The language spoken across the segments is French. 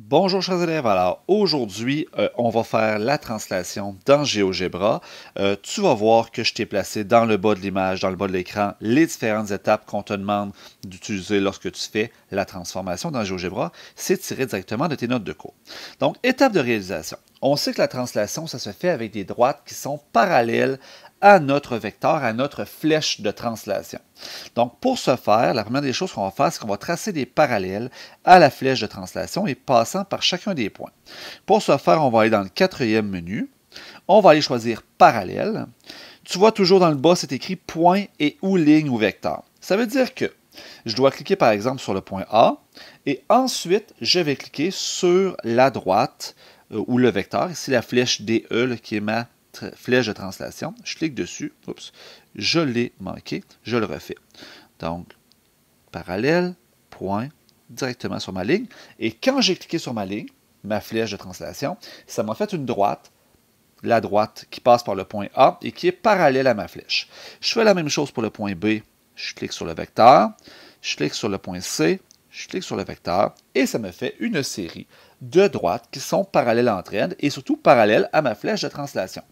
Bonjour chers élèves, alors aujourd'hui euh, on va faire la translation dans GeoGebra. Euh, tu vas voir que je t'ai placé dans le bas de l'image, dans le bas de l'écran, les différentes étapes qu'on te demande d'utiliser lorsque tu fais la transformation dans GeoGebra. C'est tiré directement de tes notes de cours. Donc étape de réalisation. On sait que la translation, ça se fait avec des droites qui sont parallèles à notre vecteur, à notre flèche de translation. Donc, pour ce faire, la première des choses qu'on va faire, c'est qu'on va tracer des parallèles à la flèche de translation et passant par chacun des points. Pour ce faire, on va aller dans le quatrième menu. On va aller choisir parallèle. Tu vois toujours dans le bas, c'est écrit point et ou ligne ou vecteur. Ça veut dire que je dois cliquer par exemple sur le point A et ensuite je vais cliquer sur la droite euh, ou le vecteur. Ici la flèche DE qui est ma flèche de translation. Je clique dessus. Oups, je l'ai manqué. Je le refais. Donc, parallèle, point, directement sur ma ligne. Et quand j'ai cliqué sur ma ligne, ma flèche de translation, ça m'a fait une droite, la droite qui passe par le point A et qui est parallèle à ma flèche. Je fais la même chose pour le point B. Je clique sur le vecteur, je clique sur le point C, je clique sur le vecteur et ça me fait une série de droites qui sont parallèles entre elles et surtout parallèles à ma flèche de translation.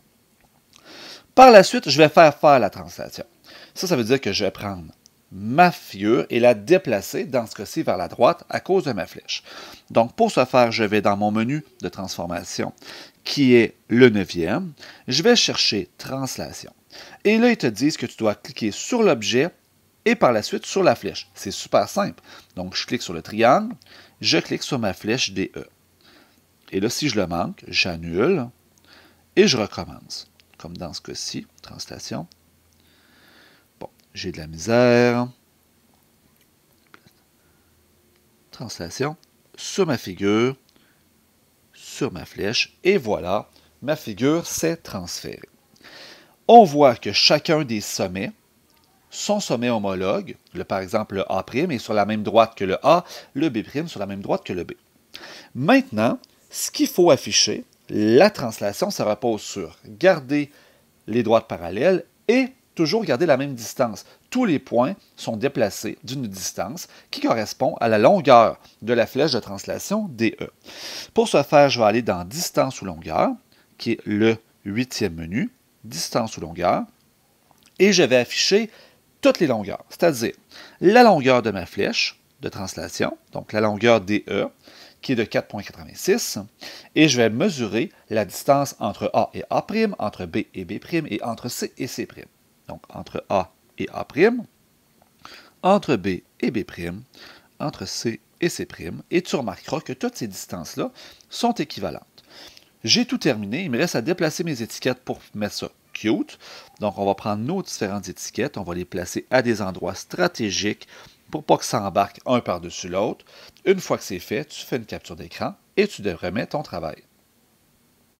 Par la suite, je vais faire faire la translation. Ça, ça veut dire que je vais prendre ma figure et la déplacer, dans ce cas-ci, vers la droite à cause de ma flèche. Donc, pour ce faire, je vais dans mon menu de transformation, qui est le neuvième. Je vais chercher Translation. Et là, ils te disent que tu dois cliquer sur l'objet et par la suite sur la flèche. C'est super simple. Donc, je clique sur le triangle, je clique sur ma flèche DE. Et là, si je le manque, j'annule et je recommence comme dans ce cas-ci, translation. Bon, j'ai de la misère. Translation sur ma figure, sur ma flèche, et voilà, ma figure s'est transférée. On voit que chacun des sommets, son sommet homologue, le, par exemple le A' est sur la même droite que le A, le B' sur la même droite que le B. Maintenant, ce qu'il faut afficher, la translation se repose sur garder les droites parallèles et toujours garder la même distance. Tous les points sont déplacés d'une distance qui correspond à la longueur de la flèche de translation DE. Pour ce faire, je vais aller dans distance ou longueur, qui est le huitième menu, distance ou longueur, et je vais afficher toutes les longueurs, c'est-à-dire la longueur de ma flèche de translation, donc la longueur DE, qui est de 4,86, et je vais mesurer la distance entre A et A', entre B et B', et entre C et C'. Donc entre A et A', entre B et B', entre C et C', et tu remarqueras que toutes ces distances-là sont équivalentes. J'ai tout terminé, il me reste à déplacer mes étiquettes pour mettre ça cute. Donc on va prendre nos différentes étiquettes, on va les placer à des endroits stratégiques pour pas que ça embarque un par-dessus l'autre. Une fois que c'est fait, tu fais une capture d'écran et tu devrais mettre ton travail.